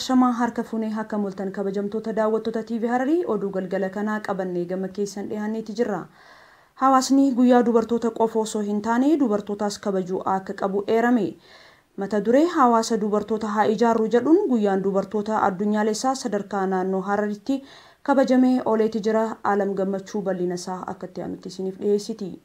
Ashamaa harka fuunee akka multan kabajamtoota daawwattoota TV Hararii oduu galgala kanaa qabannee gama keessan dhiyaanneeti jirra. Hawaasni guyyaa dubartoota qofa osoo hin taane dubartootaas kabajuu akka qabu eerame. Mata duree hawaasa dubartoota haa ijaarru jedhuun guyyaan dubartoota addunyaalessaa sadarkaa naannoo Hararitti kabajamee ooleeti jira. Alam gammachuu bal'ina isaa akka itti amittisiniif dhiyeessiti.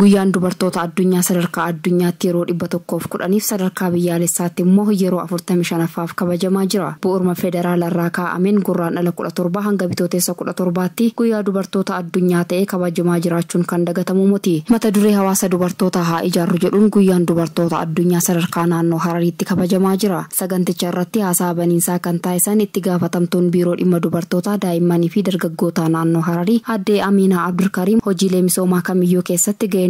Guyyaan dubartoota addunyaa sadarkaa addunyaatti yeroo dhibba tokkoof kudhaniif sadarkaa biyyaalessaatti immoo yeroo afurtamii shanaffaaf kabajamaa jira. Bu'urma federaalarraa kaa'ameen gurraan dhala kudha torba hanga bitootessa kudha torbaatti guyyaa dubartoota addunyaa ta'ee kabajamaa jiraachuun kan dagatamu muti. Mata duree hawaasa dubartoota haa ijaarru jedhuun guyyaan dubartoota addunyaa sadarkaa naannoo harariitti kabajamaa jira. Saganticha irratti haasaa baniinsaa kan taasisan itti gaafatamtuun biiroo dhimma dubartoota daa'immanii fi dargaggoota naannoo hararii addee Amiinaa Abdulkariim hojiilee misoomaa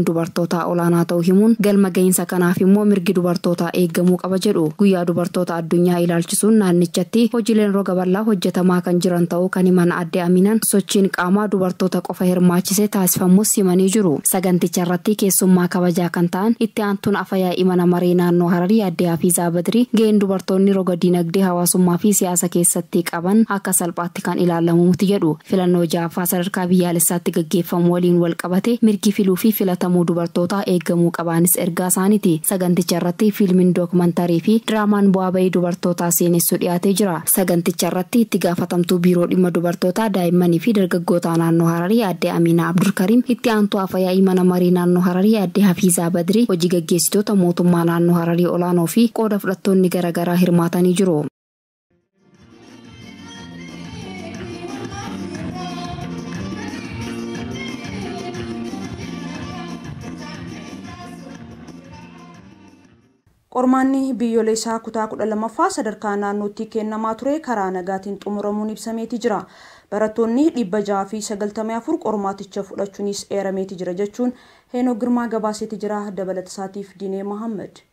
dubartoota dubartootaa olaanaa ta'uu himuun galma gahinsa kanaaf immoo mirgi dubartootaa eeggamuu qaba jedhu guyyaa dubartoota addunyaa ilaalchisuun naannichatti hojileen roga bal'aa hojjetamaa kan jiran ta'uu kan himan adde aminan sochiin qaamaa dubartoota qofa hirmaachise taasifamus himanii jiru saganticha irratti keessummaa kabajaa kan ta'an itti aantuun afayyaa imana maree naannoo hararii addee hafiizaa badirii gaheen dubartoonni roga dinagdee hawaasummaa fi siyaasa keessatti qaban akka salphaatti kan ilaalamuuti jedhu gaggeeffamu waliin gamoo dubartootaa eeggamuu qabaanis ergaa isaaniiti saganticha irratti fiilmiin dookumantarii fi diraamaan bu'aa bahii dubartootaa seenessu dhiyaatee jira saganticha irratti itti gaafatamtuu biiroo dhimma dubartootaa daa'immanii fi dargaggootaa naannoo hararii aadde amiinaa abdulkariim itti aantuu afayaa mana marii naannoo hararii aadde hafiizaa badrii hojii gaggeessitoota mootummaa naannoo hararii olaanoo fi qooda fudhattoonni garagaraa hirmaatanii jiru. Qormaanni biyyoolessaa kutaa 12ffaa sadarkaa naannootti kennamaa ture karaa nagaatiin xumuramuun ibsameeti jira. Barattoonni dhibba jaha fi sagaltamii qormaaticha fudhachuunis eerameeti jira jechuun Heenoo Girmaa gabaaseeti jira. Dabalata isaatiif Dinee Mahammad.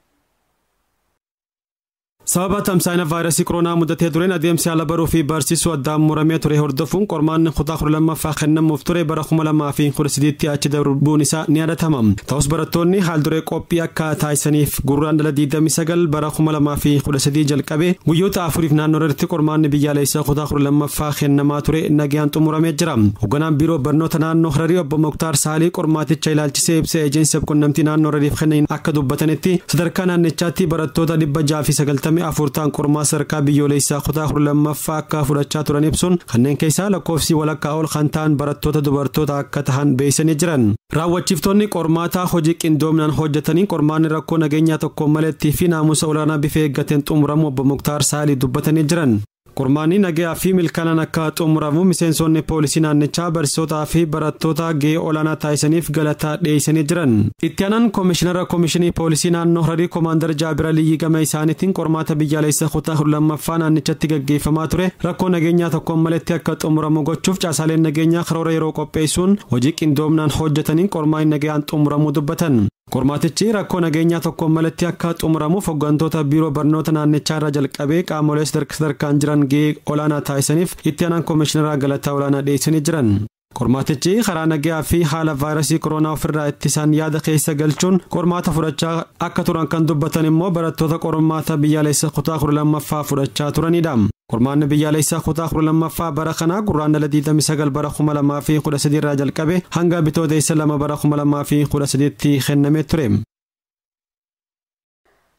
sababa tamsaayina vaayirasii koroonaa mudatee dureen adeemsi haala baruu fi barsiisuu addaan muramee ture hordofuun qormaan kutaa kudha lammaffaa kennamuuf ture bara kuma lamaa fi kudha sadiitti achi darbuun isaa ni adatama ta'us barattoonni haal duree qophii akka taasisaniif gurraan dhala diidamii sagal bara kuma lamaa fi kudha sadii jalqabee guyyoota afuriif naannoo irratti qormaanni biyyaalessaa kutaa kudha lammaffaa kennamaa ture nagayaan xumuramee jira hoogganaan biiroo barnoota naannoo hararii obbo muktaar saalii qormaaticha ilaalchisee ibsee ejeensiif qunnamtii naannoo harariif kennan akka dubbatanitti sadarkaa naannichaatti barattoota dhibba ja'a sagaltamii afurtaan qormaa sarkaa biyyoolessaa kutaa kudha lammaffaa akka fudhachaa turan ibsuun kanneen keessaa lakkoofsi walakkaa ol kan ta'an barattoota dubartoota akka tahan beeksanii jiran. raawwachiiftoonni qormaataa hojii qindoominaan hojjetanii qormaanni rakkoo nageenyaa tokko maleettii fi naamusa olaanaa bifa eeggateen xumuramu obbo muktaar saalii dubbatanii jiran. Kurmaanii nagayaa fi milkaanaan akka xumuramu miseensonni poolisii naannichaa barsiisotaa fi barattoota gahee olaanaa taasisaniif galataa dhiyeessanii jiran. Itti aanan koomishinara koomishinii poolisii naannoo Hararii Koomaandar Jaabira Liyyii gama isaaniitiin qormaata biyyaalessaa kutaa lammaffaa naannichatti gaggeeffamaa ture rakkoo nageenyaa tokkoon malatti akka xumuramu gochuuf caasaaleen nageenyaa karoora yeroo qopheessuun hojii qindoominaan hojjetaniin qormaanni nagayaan xumuramuu dubbatan. Qormaatichi rakkoo nageenyaa tokkoon malatti akka xumuramuuf hooggantoota biiroo barnoota naannichaa irra jalqabee qaamolee sadarkaan jiran gahee olaanaa taasisaniif itti aanaan koomishineraa galataa olaanaa dhiyeessanii jiran. Qormaatichi karaa nageenyaa fi haala vaayirasii koronaa ofirraa ittisan yaada keessa galchuun qormaata fudhachaa akka turan kan dubbatan immoo barattoota qormaata biyyaalessa kutaa kudha lammaffaa fudhachaa turanidha. Kurmaanni biyyaalessaa kutaa 12ffaa bara kanaa gurraanna 29 bara 2013 irraa jalqabe hanga bitoota 2 bara 2013 tti kennamee ture.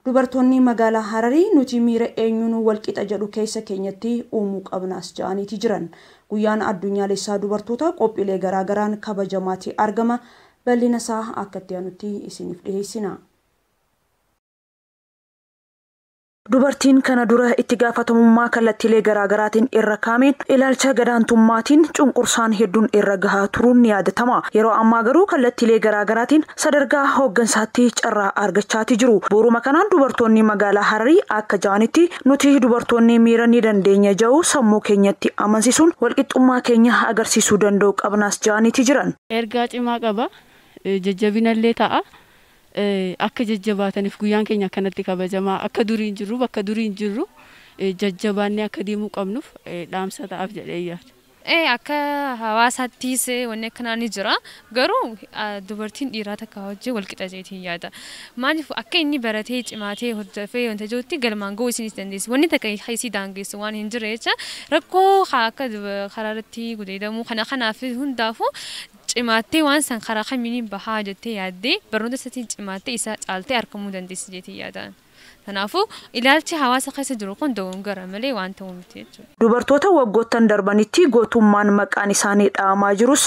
Dubartoonni magaalaa Hararii nuti miira eenyuun qixa jedhu keessa keenyatti uumuu qabnaas ja'aniiti jiran. Guyyaan addunyaalessaa dubartoota qophiilee garaagaraan kabajamaa argama. Bal'ina isaa akka anutti isiniif dhiheessina. Dubartiin kana dura itti gaafatamummaa kallattilee garaagaraatiin irra kaameen ilaalcha gadaantummaatiin cunqursaan hedduun irra gahaa turuun ni yaadatama. Yeroo ammaa garuu kallattiilee garaagaraatiin sadarkaa hoggansaatti carraa argachaati jiru. buuruma kanaan dubartoonni magaalaa Hararii akka ja'anitti nuti dubartoonni miira ni dandeenya ja'u sammuu keenyatti amansiisuun walqixxummaa keenya agarsiisuu danda'u qabnaas ja'anitti jiran. Ergaa cimaa qaba. akka jajjabaataniif guyyaan keenya kanatti kabajamaa akka durii hin jirru bakka durii hin jirru jajjabaannee akka deemuu qabnuuf dhaamsa ta'aaf jedhee yaada. Akka hawaasaattis wanni akkanaa ni jira garuu dubartiin dhiiraa takka hojii wal qixa walqixateetiin yaada maaliif akka inni baratee cimaatee hordofee wanta jirutti galmaan ga'uu isinis dandeessu wanni takka isii daangeessu waan hin jirre jecha rakkoo akka karaa irratti gudeedamuu kana kanaaf hundaafuu cimaattee waan san karaa kamiinii bahaa jettee yaaddee barnoota isaatiin cimaattee isaa caaltee argamuu dandeessi jettee yaadaan. Kanaafuu ilaalchi hawaasa keessa jiru kun dogongora malee waan ta'uu miti Dubartoota waggoottan darbanitti gootummaan maqaan isaanii dhaamaa jirus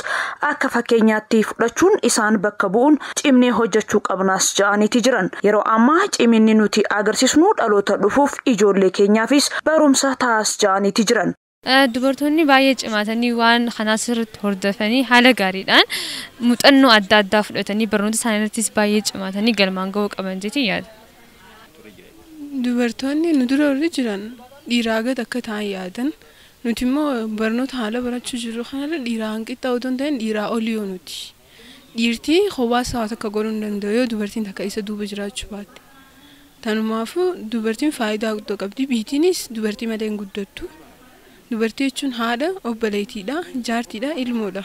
akka fakkeenyaatti fudhachuun isaan bakka bu'uun cimnee hojjechuu qabnaas ja'aniiti jiran. Yeroo ammaa ciminni nuti agarsiisnu dhaloota dhufuuf ijoollee keenyaafis barumsa taas ja'aniiti jiran. Dubartoonni baay'ee cimaatanii waan kana asirratti hordofanii haala gaariidhaan muuxannoo adda addaa fudhatanii barnoota isaanii irrattis baay'ee cimaatanii galmaan ga'uu qaban jechuun yaada. Dubartoonni nu dura warri jiran dhiiraa gad akka ta'an yaadan nuti immoo barnoota haala barachuu jirru kanarra dhiiraa hanqixxaa otoo hin ta'in dhiiraa olii nuti. Dhiirtii kophaa isaa takka godhuu hin danda'u yoo dubartiin takka isa duuba jiraachuu baatte. Tanumaafuu dubartiin faayidaa guddoo qabdi. Biitiinis dubartii malee hin guddattu. Dubartii jechuun haadha, obboleettiidha, jaartiidha, ilmoodha.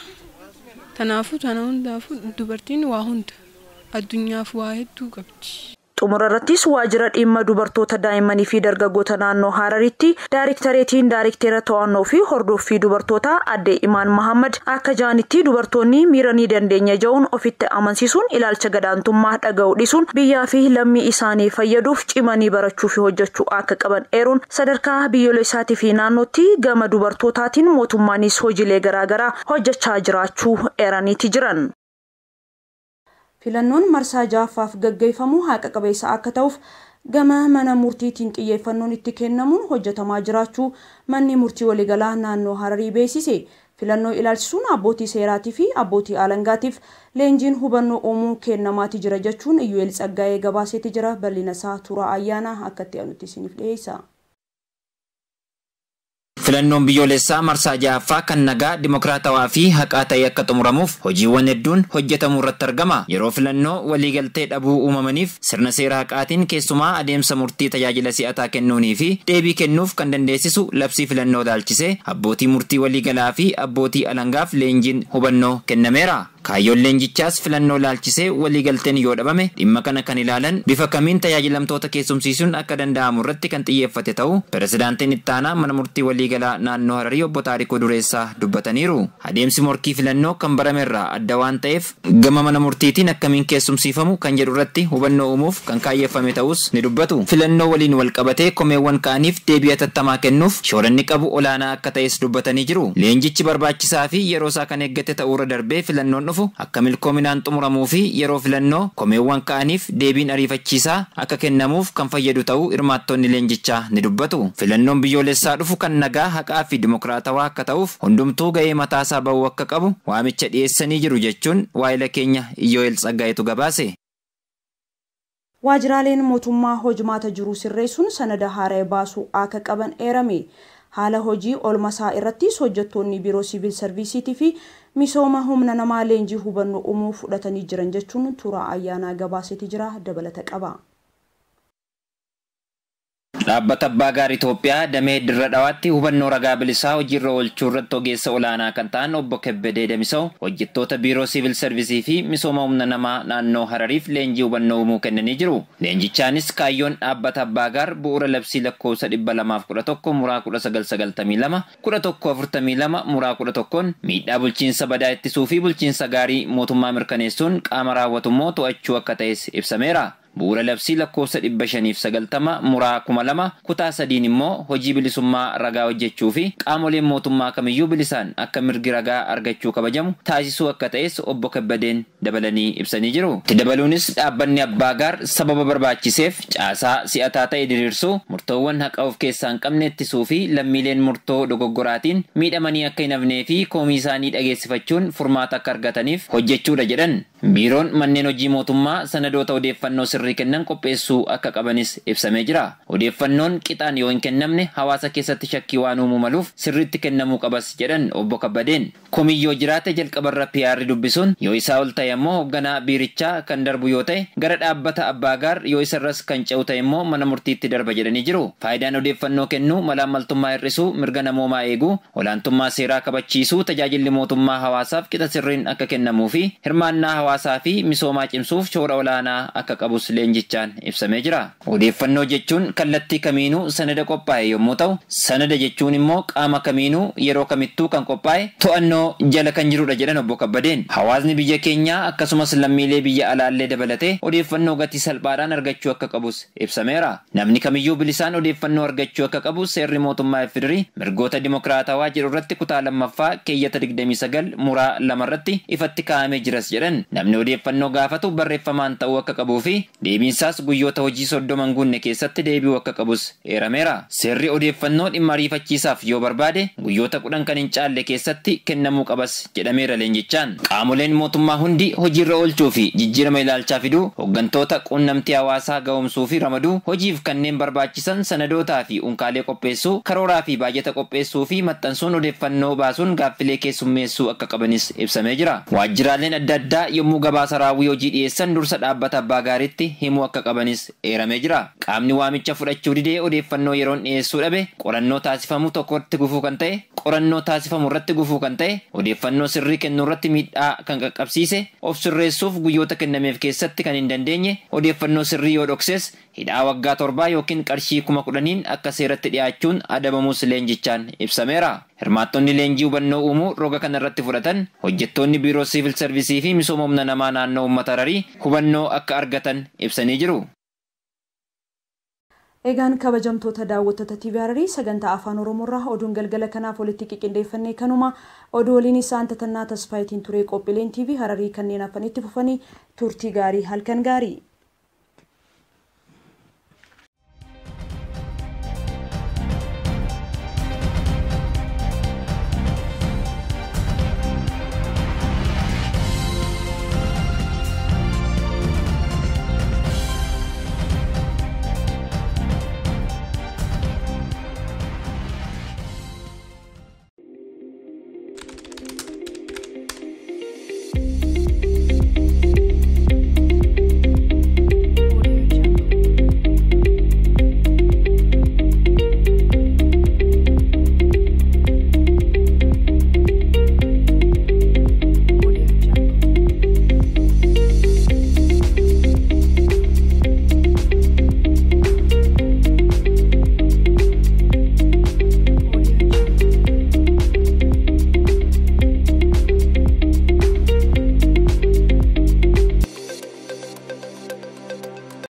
Kanaafuu, kana hundaafuu dubartiin waa hunda addunyaaf waa hedduu qabdi. xumura irrattis waajjira dhimma dubartoota daa'immanii fi dargaggoota naannoo Haararitti daayiriktareetiin daayirikteera to'annoo fi hordoffii dubartootaa addee imaan mahammad akka jaanitti dubartoonni miiranii dandeenya ja'uun ofitti amansiisuun ilaalcha gadaantummaa dhaga'u dhisuun biyyaa fi lammii isaanii fayyaduuf cimanii barachuu fi hojjechuu akka qaban eeruun sadarkaa biyyoolessaatii fi naannootti gama dubartootaatiin mootummaanis hojiilee garaagaraa hojjechaa jiraachuu eeraniiti jiran. filannoon marsaa ja'affaaf gaggeeffamu haqa qabeessa akka ta'uuf gama mana murtiitiin xiyyeeffannoon itti kennamuun hojjetamaa jiraachuu manni murtii waliigalaa naannoo Hararii beeksise. Filannoo ilaalchisuun abbootii seeraatii fi abbootii aalangaatiif leenjiin hubannoo uumuu kennamaati jira jechuun Iyyuu'eel Tsaggaayee gabaaseeti jira. Bal'ina isaa tura ayyaana akka itti aanutti isiniif dhiyeessa. Filannoon biyyoolessaa marsaa ja'affaa kan nagaa dimokiraatawaa fi haqaa ta'e akka xumuramuuf hojiiwwan hedduun hojjetamuu irratti argama. Yeroo filannoo waliigaltee dhabuu uumamaniif sirna seera haqaatiin keessumaa adeemsa murtii tajaajila si'ataa kennuunii fi deebii kennuuf kan dandeessisu labsii filannoo ilaalchisee abbootii murtii waliigalaa fi abbootii alangaaf leenjiin hubannoo kennameera. kaayyoon leenjichaas filannoo laalchisee waliigalteen yoo dhabame dhimma kana kan ilaalan bifa kamiin tajaajilamtoota keessumsiisuun akka danda'amu irratti kan xiyyeeffate ta'u pirezidaantiin ittaanaa mana murtii waliigalaa naannoo Hararii obbo Taarikoo Dureessaa dubbataniiru. Adeemsi morkii filannoo kan barame irraa adda waan ta'eef gama mana murtiitiin akkamiin keessumsiifamu kan jedhu irratti hubannoo uumuuf kan kaayyeffame ta'us ni dubbatu. Filannoo waliin wal qabatee komeewwan kaaniif deebi'a tattamaa kennuuf shooranni qabu olaanaa akka ta'es dubbatanii jiru. Leenjichi yeroo isaa kan eeggate darbee akka milkoominaan xumuramuu fi yeroo filannoo komeewwan ka'aniif deebiin ariifachiisaa akka kennamuuf kan fayyadu ta'uu irmaattoonni leenjichaa ni dubbatu. Filannoon biyyoolessaa dhufu kan nagaa haqaa fi dimookiraatawaa akka ta'uuf hundumtuu ga'ee mataasaa ba'uu akka qabu waamicha dhiyeessanii jiru jechuun waa'ila keenya Iyyoo'el Tsaggaayitu gabaase. Waajiraaleen mootummaa maata jiru sirreessuun sanada haaraa baasuu akka qaban eerame. Haala hojii sarviisiitii fi misooma humna namaa leenjii hubannoo uumuu fudhatanii jiran jechuun turaa ayyaanaa gabaaseeti jira dabalata qaba. Dhaabbata Abbaa gaar Itoophiyaa damee dirra dhawaatti hubannoo ragaa bilisaa hojiirra oolchuu irratti ogeessa olaanaa kan ta'an obbo Kebbedee Damisaw hojjettoota biiroo sivil sarvisii fi misooma humna namaa naannoo Harariif leenjii hubannoo uumuu kennanii jiru. Leenjichaanis kaayyoon dhaabbata Abbaa Gaar bu'uura labsii lakkoofsa dhibba lamaaf kudha tokko muraa kudha sagal sagaltamii lama kudha tokko afurtamii lama muraa kudha tokkoon miidhaa bulchiinsa badaa ittisuu fi bulchiinsa gaarii mootummaa mirkaneessuun qaama raawwatummoo to'achuu akka ta'es ibsameera. bu'uura labsii lakkoofsa dhibba shaniif sagaltama muraa kuma lama kutaa sadiin immoo hojii bilisummaa ragaa hojjechuu fi qaamoleen mootummaa kamiyyuu bilisaan akka mirgi ragaa argachuu kabajamu taasisuu akka ta'es obbo Kabbadeen dabalanii ibsanii jiru. Itti dabaluunis dhaabbanni abbaa gaar sababa barbaachiseef caasaa si'ataa ta'e diriirsuu murtoowwan haqa of keessaa hin qabne ittisuu fi lammiileen murtoo dogoggoraatiin miidhamanii akka hin afnee fi koomii isaanii dhageessifachuun furmaata akka argataniif hojjechuudha jedhan. Biiroon manneen hojii turre kennan qopheessuu akka qabanis ibsamee jira. Odeeffannoon qixaan yoo hin kennamne hawaasa keessatti shakkii waan uumuu maluuf sirriitti kennamuu qabas jedhan obbo Kabbadeen. Komiyyoo jiraate jalqabarra piyaarri dubbisuun yoo isaa ol ta'e ammoo hoogganaa biirichaa kan darbu yoo ta'e gara dhaabbata abbaa gaar yoo isarras kan ce'u ta'e immoo mana murtiitti darba jedhanii jiru. Faayidaan odeeffannoo kennuu malaammaltummaa maltummaa hir'isuu mirga namoomaa eeguu olaantummaa seeraa kabachiisuu tajaajilli mootummaa hawaasaaf qixa sirriin akka kennamuu fi hirmaannaa hawaasaa fi misoomaa cimsuuf shoora olaanaa akka leenjichaan ibsamee jira. Odeeffannoo jechuun kallattii kamiinuu sanada qophaa'e yommuu ta'u, sanada jechuun immoo qaama kamiinuu yeroo kamittuu kan qophaa'e to'annoo jala kan jirudha jedhan obbo Kabbadeen. Hawaasni biyya keenyaa akkasumas lammiilee biyya alaallee dabalatee odeeffannoo gatii salphaadhaan argachuu akka qabus ibsameera. Namni kamiyyuu bilisaan odeeffannoo argachuu akka qabu seerri mootummaa Effidirii mirgoota dimokiraataawaa jedhu irratti kutaa lammaffaa keeyyata 29 muraa lamarratti ifatti kaa'amee jiras jedhan namni odeeffannoo gaafatu barreeffamaan ta'uu Deebiinsaas guyyoota hojii soddoman guunne keessatti deebi'uu akka qabus eerameera. Seerri odeeffannoo dhimma riifachiisaaf yoo barbaade guyyoota kudhan kan hin caalle keessatti kennamuu qabas jedhameera leenjichaan. Qaamoleen mootummaa hundi hojii irra oolchuu fi jijjiirama ilaalchaa fiduu Hoggantoota quunnamtii hawaasaa ga'oomsuu fi ramaduu hojiif kanneen barbaachisan sanadootaa fi unkaalee qopheessuu karooraa fi baajata qopheessuu fi maxxansuun odeeffannoo baasuun gaaffilee keessummeessuu akka qabanis ibsamee jira. Waajjiraaleen adda addaa yommuu hojii dhiyeessan dursa himuu akka qabanis eeramee jira. Qaamni waamicha fudhachuu didee odeeffannoo yeroon dhiyeessuu dhabe qorannoo taasifamu tokkotti gufuu kan ta'e qorannoo taasifamu irratti gufuu kan ta'e odeeffannoo sirrii kennuu irratti miidhaa kan qaqqabsiise of sirreessuuf guyyoota kennameef keessatti kan hin dandeenye odeeffannoo sirrii yoo dhoksees. hidhaa waggaa torbaa yookiin qarshii kuma kudhaniin akka seeratti dhiyaachuun adabamuus leenjichaan ibsameera. Hirmaattonni leenjii hubannoo uumuu roga kana irratti fudhatan hojjettoonni biiroo sivil sarvisii fi misooma humna namaa naannoo uummata hararii hubannoo akka argatan ibsanii jiru. eegaan kabajamtoota daawwattoota TV Hararii sagantaa afaan Oromoorraa oduun galgala kanaaf walitti qiqqindeeffannee kanuma oduu waliin isaan tatannaa tasfaayitiin ture qophiileen TV Hararii kanneen hafanitti fufanii turtii gaarii halkan gaarii.